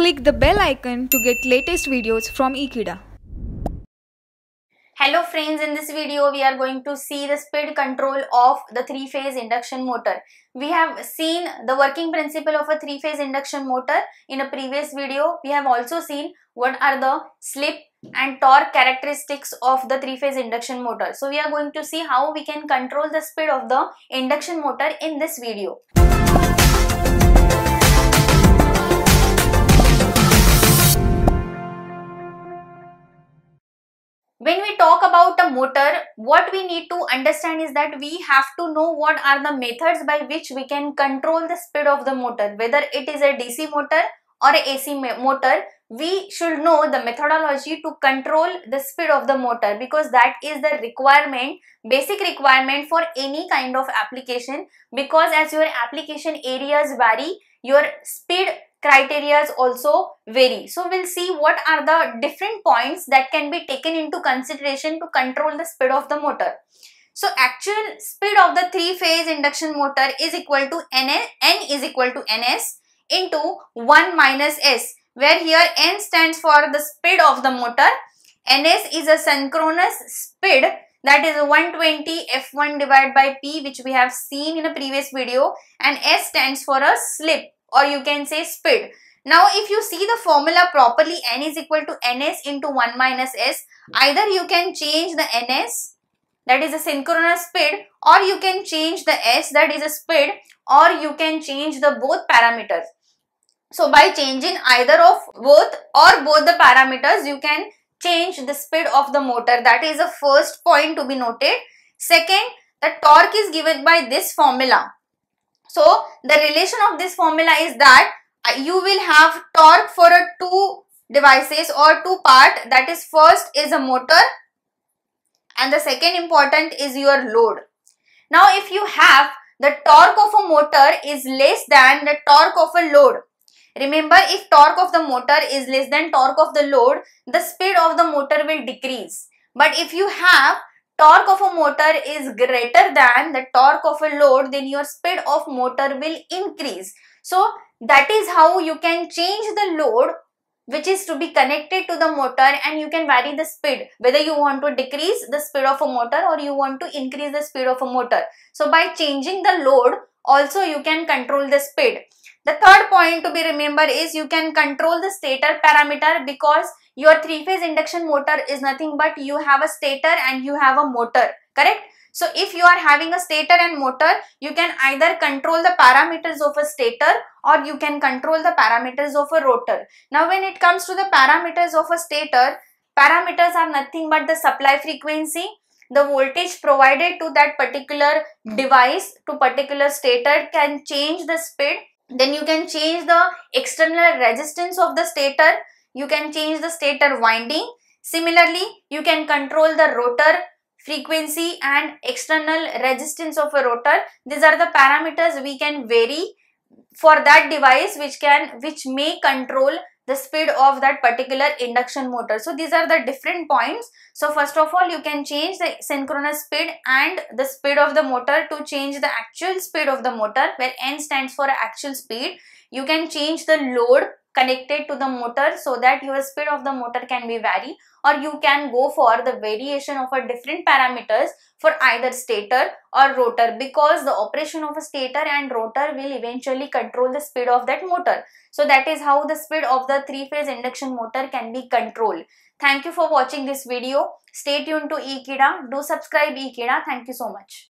click the bell icon to get latest videos from Ikeda. Hello friends, in this video we are going to see the speed control of the three-phase induction motor. We have seen the working principle of a three-phase induction motor in a previous video. We have also seen what are the slip and torque characteristics of the three-phase induction motor. So we are going to see how we can control the speed of the induction motor in this video. when we talk about a motor what we need to understand is that we have to know what are the methods by which we can control the speed of the motor whether it is a dc motor or a ac motor we should know the methodology to control the speed of the motor because that is the requirement basic requirement for any kind of application because as your application areas vary your speed criteria also vary. So we'll see what are the different points that can be taken into consideration to control the speed of the motor. So actual speed of the three phase induction motor is equal to N. N is equal to NS into 1 minus S where here N stands for the speed of the motor. NS is a synchronous speed that is 120 F1 divided by P which we have seen in a previous video and S stands for a slip or you can say speed. Now, if you see the formula properly, n is equal to ns into 1 minus s. Either you can change the ns, that is the synchronous speed, or you can change the s, that is the speed, or you can change the both parameters. So, by changing either of both or both the parameters, you can change the speed of the motor. That is the first point to be noted. Second, the torque is given by this formula. So, the relation of this formula is that uh, you will have torque for a two devices or two part that is first is a motor and the second important is your load. Now, if you have the torque of a motor is less than the torque of a load. Remember, if torque of the motor is less than torque of the load, the speed of the motor will decrease. But if you have torque of a motor is greater than the torque of a load, then your speed of motor will increase. So that is how you can change the load which is to be connected to the motor and you can vary the speed whether you want to decrease the speed of a motor or you want to increase the speed of a motor. So by changing the load also you can control the speed. The third point to be remember is you can control the stator parameter because your three phase induction motor is nothing but you have a stator and you have a motor correct so if you are having a stator and motor you can either control the parameters of a stator or you can control the parameters of a rotor now when it comes to the parameters of a stator parameters are nothing but the supply frequency the voltage provided to that particular device to particular stator can change the speed then you can change the external resistance of the stator you can change the stator winding. Similarly, you can control the rotor frequency and external resistance of a rotor. These are the parameters we can vary for that device which can which may control the speed of that particular induction motor. So these are the different points. So first of all you can change the synchronous speed and the speed of the motor to change the actual speed of the motor where N stands for actual speed. You can change the load connected to the motor so that your speed of the motor can be vary or you can go for the variation of a different parameters for either stator or rotor because the operation of a stator and rotor will eventually control the speed of that motor. So that is how the speed of the three-phase induction motor can be controlled. Thank you for watching this video. Stay tuned to eKida. Do subscribe eKida. Thank you so much.